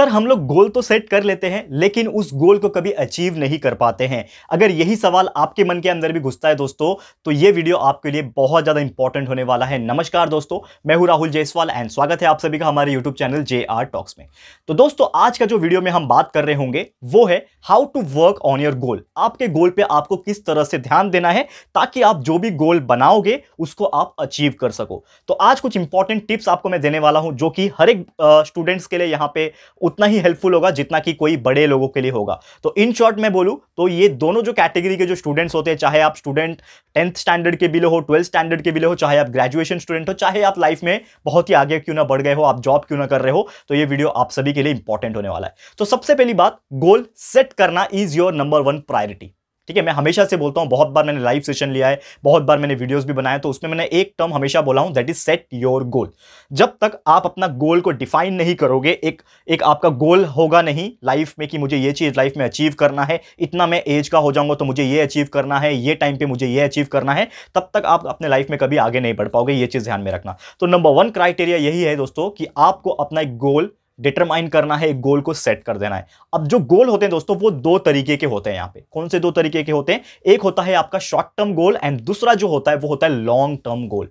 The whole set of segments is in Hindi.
सर हम लोग गोल तो सेट कर लेते हैं लेकिन उस गोल को कभी अचीव नहीं कर पाते हैं अगर यही सवाल आपके मन के अंदर भी घुसता है दोस्तों तो ये वीडियो आपके लिए बहुत ज़्यादा इंपॉर्टेंट होने वाला है नमस्कार दोस्तों मैं हूँ राहुल जयसवाल एंड स्वागत है आप सभी का हमारे YouTube channel J R talks में तो दोस्तों आज का जो वीडियो में हम बात कर रहे होंगे वो है how to work on your goal आपके गोल पर आपको किस तरह से ध्यान देना है ताकि आप जो भी गोल बनाओगे उसको आप अचीव कर सको तो आज कुछ इंपॉर्टेंट टिप्स आपको मैं देने वाला हूँ जो कि हर एक स्टूडेंट्स के लिए यहाँ पे उतना ही हेल्पफुल होगा जितना कि कोई बड़े लोगों के लिए होगा तो इन शॉर्ट मैं बोलूँ तो ये दोनों जो कैटेगरी के जो स्टूडेंट्स होते हैं चाहे आप स्टूडेंट टेंथ स्टैंडर्ड के बिलो हो ट्वेल्थ स्टैंडर्ड के बिलो हो चाहे आप ग्रेजुएशन स्टूडेंट हो चाहे आप लाइफ में बहुत ही आगे क्यों ना बढ़ गए हो आप जॉब क्यों ना कर रहे हो तो ये वीडियो आप सभी के लिए इंपॉर्टेंट होने वाला है तो सबसे पहली बात गोल सेट करना is your number one priority ठीक है मैं हमेशा से बोलता हूँ बहुत बार मैंने लाइव सेशन लिया है बहुत बार मैंने वीडियोस भी बनाए तो उसमें मैंने एक टर्म हमेशा बोला हूँ that is set your goal जब तक आप अपना गोल को डिफाइन नहीं करोगे एक एक आपका गोल होगा नहीं लाइफ में कि मुझे ये चीज़ लाइफ में अचीव करना है इतना मैं एज का हो जाऊंगा तो मुझे ये अचीव करना है ये टाइम पे मुझे ये अचीव करना है तब तक आप अपने लाइफ में कभी आगे नहीं बढ़ पाओगे ये चीज़ ध्यान में रखना तो नंबर वन क्राइटेरिया यही है दोस्तों कि आपको अपना एक गोल डिटरमाइन करना है एक गोल को सेट कर देना है अब जो गोल होते हैं दोस्तों वो दो तरीके के होते हैं यहाँ पे कौन से दो तरीके के होते हैं एक होता है आपका शॉर्ट टर्म गोल एंड दूसरा जो होता है वो होता है लॉन्ग टर्म गोल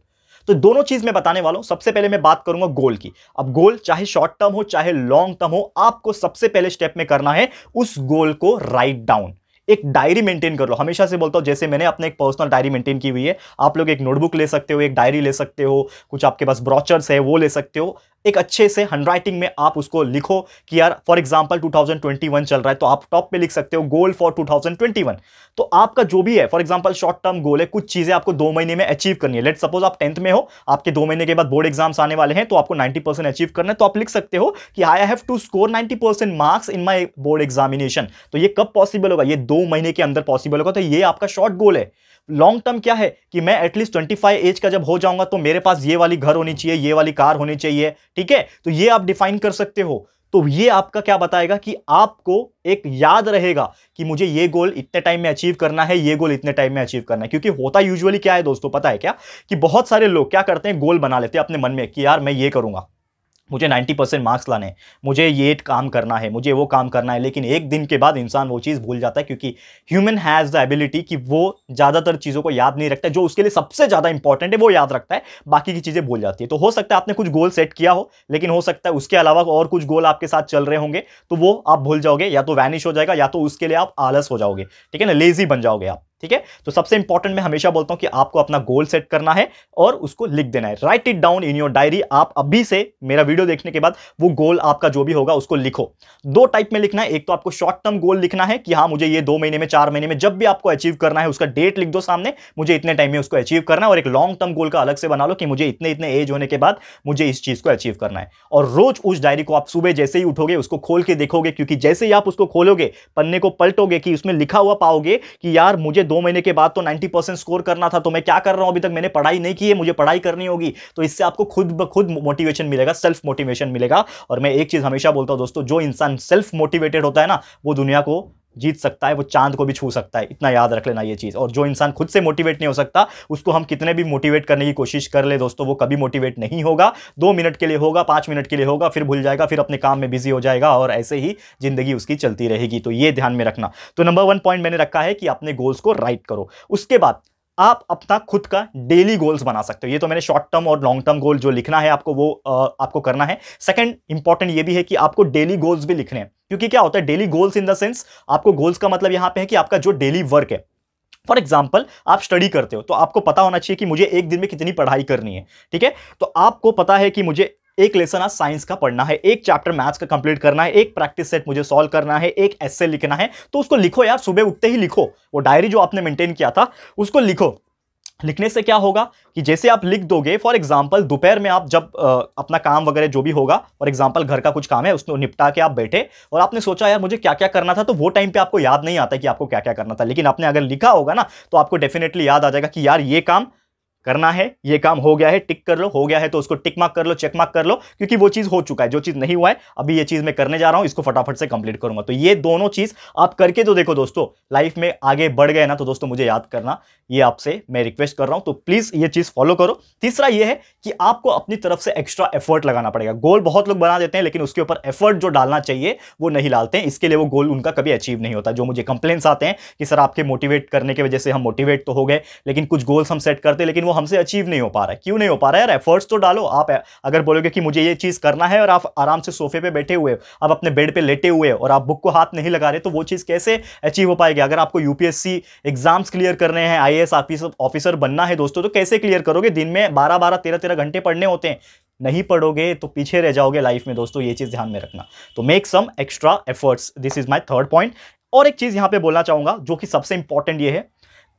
तो दोनों चीज मैं बताने वाला हूं सबसे पहले मैं बात करूंगा गोल की अब गोल चाहे शॉर्ट टर्म हो चाहे लॉन्ग टर्म हो आपको सबसे पहले स्टेप में करना है उस गोल को राइट डाउन एक डायरी मेंटेन कर लो हमेशा से बोलता हूं जैसे मैंने अपने एक पर्सनल डायरी मेंटेन की हुई है आप लोग एक नोटबुक ले सकते हो एक डायरी ले सकते हो कुछ आपके पास ब्रॉचर्स है वो ले सकते हो एक अच्छे से हैंडराइटिंग में आप उसको लिखो कि यार फॉर एग्जाम्पल 2021 चल रहा है तो आप टॉप पे लिख सकते हो गोल फॉर 2021 तो आपका जो भी है for example short term goal है कुछ चीज़ें आपको दो महीने में अचीव करनी है लेट सपोज आप टेंथ में हो आपके दो महीने के बाद बोर्ड एग्जाम्स आने वाले हैं तो आपको नाइन्टी अचीव करना है तो आप लिख सकते हो कि I have to score ninety marks in my board examination तो ये कब पॉसिबल होगा ये दो महीने के अंदर पॉसिबल होगा तो ये आपका शॉर्ट गोल है लॉन्ग टर्म क्या है कि मैं एटलीस्ट 25 एज का जब हो जाऊंगा तो मेरे पास ये वाली घर होनी चाहिए ये वाली कार होनी चाहिए ठीक है तो ये आप डिफाइन कर सकते हो तो ये आपका क्या बताएगा कि आपको एक याद रहेगा कि मुझे ये गोल इतने टाइम में अचीव करना है ये गोल इतने टाइम में अचीव करना है क्योंकि होता यूजुअली क्या है दोस्तों पता है क्या कि बहुत सारे लोग क्या करते हैं गोल बना लेते हैं अपने मन में कि यार मैं ये करूंगा मुझे 90 परसेंट मार्क्स लाने मुझे ये काम करना है मुझे वो काम करना है लेकिन एक दिन के बाद इंसान वो चीज़ भूल जाता है क्योंकि ह्यूमन हैज़ द एबिलिटी कि वो ज़्यादातर चीज़ों को याद नहीं रखता है जो उसके लिए सबसे ज़्यादा इंपॉर्टेंट है वो याद रखता है बाकी की चीज़ें भूल जाती है तो हो सकता है आपने कुछ गोल सेट किया हो लेकिन हो सकता है उसके अलावा और कुछ गोल आपके साथ चल रहे होंगे तो वो आप भूल जाओगे या तो वैनिश हो जाएगा या तो उसके लिए आप आलस हो जाओगे ठीक है ना लेजी बन जाओगे आप ठीक है तो सबसे इंपॉर्टेंट मैं हमेशा बोलता हूं कि आपको अपना गोल सेट करना है और उसको लिख देना है write it down in your diary आप अभी से मेरा वीडियो देखने के बाद वो गोल आपका जो भी होगा उसको लिखो दो टाइप में लिखना है एक तो आपको शॉर्ट टर्म गोल लिखना है कि हाँ मुझे ये दो महीने में चार महीने में जब भी आपको अचीव करना है उसका डेट लिख दो सामने मुझे इतने टाइम में उसको अचीव करना है और एक लॉन्ग टर्म गोल का अलग से बना लो कि मुझे इतने इतने एज होने के बाद मुझे इस चीज को अचीव करना है और रोज उस डायरी को आप सुबह जैसे ही उठोगे उसको खोल के देखोगे क्योंकि जैसे ही आप उसको खोलोगे पन्ने को पलटोगे कि उसमें लिखा हुआ पाओगे कि यार मुझे दो महीने के बाद तो 90 परसेंट स्कोर करना था तो मैं क्या कर रहा हूं अभी तक मैंने पढ़ाई नहीं की है मुझे पढ़ाई करनी होगी तो इससे आपको खुद ब खुद मोटिवेशन मिलेगा सेल्फ मोटिवेशन मिलेगा और मैं एक चीज़ हमेशा बोलता हूं दोस्तों जो इंसान सेल्फ मोटिवेटेड होता है ना वो दुनिया को जीत सकता है वो चांद को भी छू सकता है इतना याद रख लेना ये चीज़ और जो इंसान खुद से मोटिवेट नहीं हो सकता उसको हम कितने भी मोटिवेट करने की कोशिश कर ले दोस्तों वो कभी मोटिवेट नहीं होगा दो मिनट के लिए होगा पाँच मिनट के लिए होगा फिर भूल जाएगा फिर अपने काम में बिजी हो जाएगा और ऐसे ही ज़िंदगी उसकी चलती रहेगी तो ये ध्यान में रखना तो नंबर वन पॉइंट मैंने रखा है कि अपने गोल्स को राइट करो उसके बाद आप अपना खुद का डेली गोल्स बना सकते हो ये तो मैंने शॉर्ट टर्म और लॉन्ग टर्म गोल जो लिखना है आपको वो आ, आपको करना है सेकंड इंपॉर्टेंट ये भी है कि आपको डेली गोल्स भी लिखने हैं क्योंकि क्या होता है daily goals in the sense आपको गोल्स का मतलब यहां पे है कि आपका जो डेली वर्क है फॉर एग्जाम्पल आप स्टडी करते हो तो आपको पता होना चाहिए कि मुझे एक दिन में कितनी पढ़ाई करनी है ठीक है तो आपको पता है कि मुझे एक लेसन आज साइंस का पढ़ना है एक चैप्टर मैथ्स का कंप्लीट करना है एक प्रैक्टिस सेट मुझे सॉल्व करना है एक एस लिखना है तो उसको लिखो यार सुबह उठते ही लिखो वो डायरी जो आपने मेंटेन किया था उसको लिखो लिखने से क्या होगा कि जैसे आप लिख दोगे फॉर एग्जाम्पल दोपहर में आप जब आ, अपना काम वगैरह जो भी होगा फॉर एग्जाम्पल घर का कुछ काम है उसको निपटा के आप बैठे और आपने सोचा यार मुझे क्या क्या करना था तो वो टाइम पे आपको याद नहीं आता कि आपको क्या क्या करना था लेकिन आपने अगर लिखा होगा ना तो आपको डेफिनेटली याद आ जाएगा कि यार ये काम करना है ये काम हो गया है टिक कर लो हो गया है तो उसको टिक मार्क कर लो चेक मार्क कर लो क्योंकि वो चीज़ हो चुका है जो चीज़ नहीं हुआ है अभी ये चीज़ मैं करने जा रहा हूं इसको फटाफट से कंप्लीट करूंगा तो ये दोनों चीज़ आप करके तो देखो दोस्तों लाइफ में आगे बढ़ गए ना तो दोस्तों मुझे याद करना ये आपसे मैं रिक्वेस्ट कर रहा हूं तो प्लीज़ ये चीज़ फॉलो करो तीसरा यह है कि आपको अपनी तरफ से एक्स्ट्रा एफर्ट लगाना पड़ेगा गोल बहुत लोग बना देते हैं लेकिन उसके ऊपर एफर्ट जो डालना चाहिए वो नहीं डालते हैं इसके लिए वो गोल उनका कभी अचीव नहीं होता जो मुझे कंप्लेन्स आते हैं कि सर आपके मोटिवेट करने की वजह से हम मोटिवेट तो हो गए लेकिन कुछ गोल्स हम सेट करते लेकिन वो हमसे अचीव नहीं हो पा रहा है क्यों नहीं हो पा रहा है यार एफर्ट्स तो डालो आप अगर बोलोगे कि मुझे ये चीज़ करना है और आप आराम से सोफे पे बैठे हुए आप अपने बेड पे लेटे हुए और आप बुक को हाथ नहीं लगा रहे तो वो चीज़ कैसे अचीव हो पाएगी अगर आपको यूपीएससी एग्जाम्स क्लियर करने हैं आई ऑफिसर बनना है दोस्तों तो कैसे क्लियर करोगे दिन में बारह बारह तेरह तेरह घंटे पढ़ने होते हैं नहीं पढ़ोगे तो पीछे रह जाओगे लाइफ में दोस्तों ये चीज़ ध्यान में रखना तो make some extra efforts this is my third point और एक चीज़ यहाँ पे बोलना चाहूँगा जो कि सबसे इंपॉर्टेंट ये है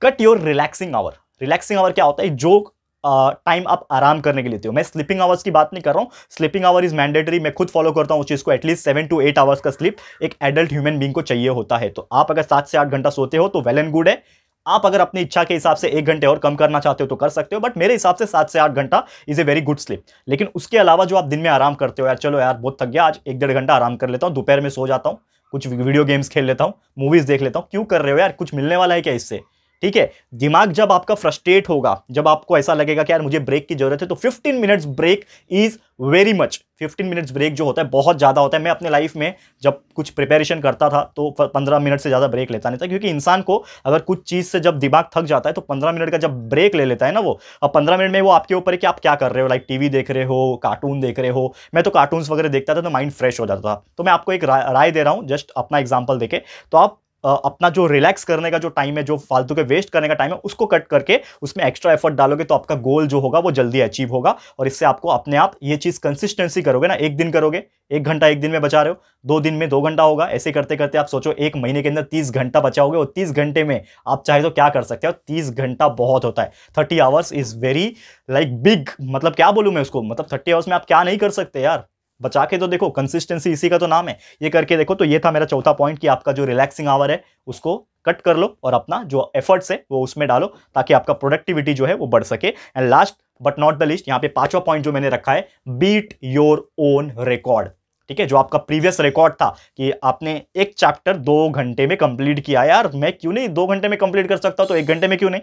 cut your relaxing hour relaxing hour क्या होता है जो टाइम आप आराम करने के लिए हो मैं स्लीपिंग आवर्स की बात नहीं कर रहा हूँ स्लीपिंग आवर इज मैंडेटरी मैं खुद फॉलो करता हूँ उस चीज़ को at least seven to eight hours का स्लीप एक एडल्ट ह्यूमन बींग को चाहिए होता है तो आप अगर सात से आठ घंटा सोते हो तो वेल एंड गुड है आप अगर अपनी इच्छा के हिसाब से एक घंटे और कम करना चाहते हो तो कर सकते हो बट मेरे हिसाब से सात से आठ घंटा is a very good sleep लेकिन उसके अलावा जो आप दिन में आराम करते हो यार चलो यार बहुत थक गया आज एक डेढ़ घंटा आराम कर लेता हूँ दोपहर में सो जाता हूँ कुछ वीडियो गेम्स खेल लेता हूँ मूवीज़ देख लेता हूँ क्यों कर रहे हो यार कुछ मिलने वाला है क्या इससे ठीक है दिमाग जब आपका फ्रस्ट्रेट होगा जब आपको ऐसा लगेगा कि यार मुझे ब्रेक की जरूरत है तो 15 minutes break is very much 15 minutes break जो होता है बहुत ज़्यादा होता है मैं अपने लाइफ में जब कुछ प्रिपेरेशन करता था तो 15 मिनट से ज़्यादा ब्रेक लेता नहीं था क्योंकि इंसान को अगर कुछ चीज़ से जब दिमाग थक जाता है तो 15 मिनट का जब ब्रेक ले लेता है ना वो अब 15 मिनट में वो आपके ऊपर है कि आप क्या कर रहे हो लाइक टीवी देख रहे हो कार्टून देख रहे हो मैं तो कार्टून्स वगैरह देखता था तो माइंड फ्रेश हो जाता था तो मैं आपको एक राय दे रहा हूँ जस्ट अपना एग्जाम्पल देखे तो आप अपना जो रिलैक्स करने का जो टाइम है जो फालतू के वेस्ट करने का टाइम है उसको कट करके उसमें एक्स्ट्रा एफर्ट डालोगे तो आपका गोल जो होगा वो जल्दी अचीव होगा और इससे आपको अपने आप ये चीज़ कंसिस्टेंसी करोगे ना एक दिन करोगे एक घंटा एक दिन में बचा रहे हो दो दिन में दो घंटा होगा ऐसे करते करते आप सोचो एक महीने के अंदर तीस घंटा बचाओगे और तीस घंटे में आप चाहे तो क्या कर सकते हो तीस घंटा बहुत होता है thirty hours is very like big मतलब क्या बोलूँ मैं उसको मतलब थर्टी आवर्स में आप क्या नहीं कर सकते यार बचा के तो देखो कंसिस्टेंसी इसी का तो नाम है ये करके देखो तो ये था मेरा चौथा पॉइंट कि आपका जो रिलैक्सिंग आवर है उसको कट कर लो और अपना जो एफर्ट्स है वो उसमें डालो ताकि आपका प्रोडक्टिविटी जो है वो बढ़ सके and last but not the least यहाँ पे पांचवा पॉइंट जो मैंने रखा है बीट योर ओन रिकॉर्ड ठीक है जो आपका प्रीवियस रिकॉर्ड था कि आपने एक चैप्टर दो घंटे में कंप्लीट किया यार मैं क्यों नहीं दो घंटे में कंप्लीट कर सकता तो एक घंटे में क्यों नहीं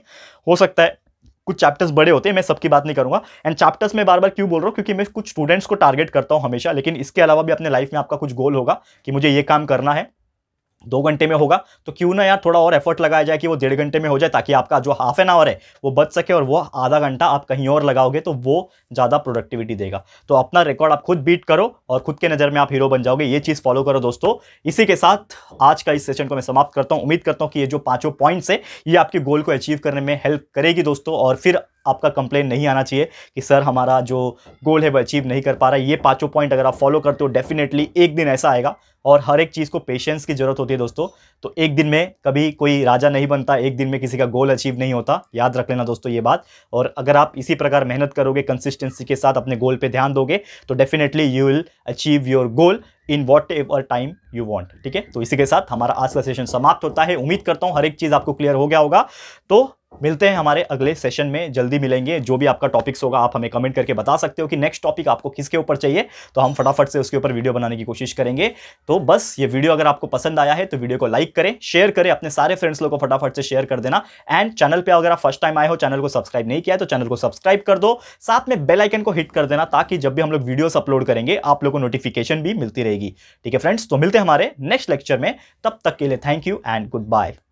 हो सकता है कुछ चैप्टर्स बड़े होते हैं मैं सबकी बात नहीं करूंगा एंड चैप्टर्स में बार बार क्यों बोल रहा हूँ क्योंकि मैं कुछ स्टूडेंट्स को टारगेट करता हूँ हमेशा लेकिन इसके अलावा भी अपने लाइफ में आपका कुछ गोल होगा कि मुझे ये काम करना है दो घंटे में होगा तो क्यों ना यार थोड़ा और एफर्ट लगाया जाए कि वो डेढ़ घंटे में हो जाए ताकि आपका जो हाफ एन आवर है वो बच सके और वो आधा घंटा आप कहीं और लगाओगे तो वो ज़्यादा प्रोडक्टिविटी देगा तो अपना रिकॉर्ड आप खुद बीट करो और खुद के नज़र में आप हीरो बन जाओगे ये चीज़ फॉलो करो दोस्तों इसी के साथ आज का इस सेशन को मैं समाप्त करता हूँ उम्मीद करता हूँ कि ये जो पाँचों पॉइंट्स है ये आपके गोल को अचीव करने में हेल्प करेगी दोस्तों और फिर आपका कंप्लेन नहीं आना चाहिए कि सर हमारा जो गोल है वो अचीव नहीं कर पा रहा है ये पाँचों पॉइंट अगर आप फॉलो करते हो डेफिनेटली एक दिन ऐसा आएगा और हर एक चीज़ को पेशेंस की ज़रूरत होती है दोस्तों तो एक दिन में कभी कोई राजा नहीं बनता एक दिन में किसी का गोल अचीव नहीं होता याद रख लेना दोस्तों ये बात और अगर आप इसी प्रकार मेहनत करोगे कंसिस्टेंसी के साथ अपने गोल पर ध्यान दोगे तो definitely you will achieve your goal in whatever time you want ठीक है तो इसी के साथ हमारा आज का सेशन समाप्त होता है उम्मीद करता हूँ हर एक चीज़ आपको क्लियर हो गया होगा तो मिलते हैं हमारे अगले सेशन में जल्दी मिलेंगे जो भी आपका टॉपिक्स होगा आप हमें कमेंट करके बता सकते हो कि नेक्स्ट टॉपिक आपको किसके ऊपर चाहिए तो हम फटाफट से उसके ऊपर वीडियो बनाने की कोशिश करेंगे तो बस ये वीडियो अगर आपको पसंद आया है तो वीडियो को लाइक करें शेयर करें अपने सारे फ्रेंड्स लोग को फटाफट से शेयर कर देना एंड चैनल पर अगर आप फर्स्ट टाइम आए हो चैनल को सब्सक्राइब नहीं किया तो चैनल को सब्सक्राइब कर दो साथ में बेलाइकन को हिट कर देना ताकि जब भी हम लोग वीडियोज अपलोड करेंगे आप लोग को नोटिफिकेशन भी मिलती रहेगी ठीक है फ्रेंड्स तो मिलते हैं हमारे नेक्स्ट लेक्चर में तब तक के लिए thank you and good bye